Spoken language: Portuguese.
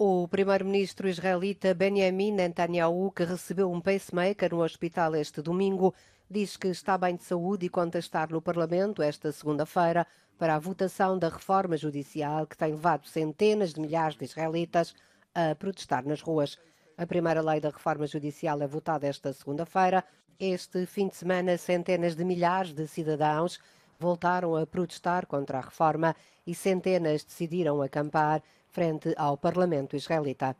O primeiro-ministro israelita Benjamin Netanyahu, que recebeu um pacemaker no hospital este domingo, diz que está bem de saúde e conta estar no Parlamento esta segunda-feira para a votação da reforma judicial que tem levado centenas de milhares de israelitas a protestar nas ruas. A primeira lei da reforma judicial é votada esta segunda-feira. Este fim de semana, centenas de milhares de cidadãos voltaram a protestar contra a reforma e centenas decidiram acampar frente ao Parlamento israelita.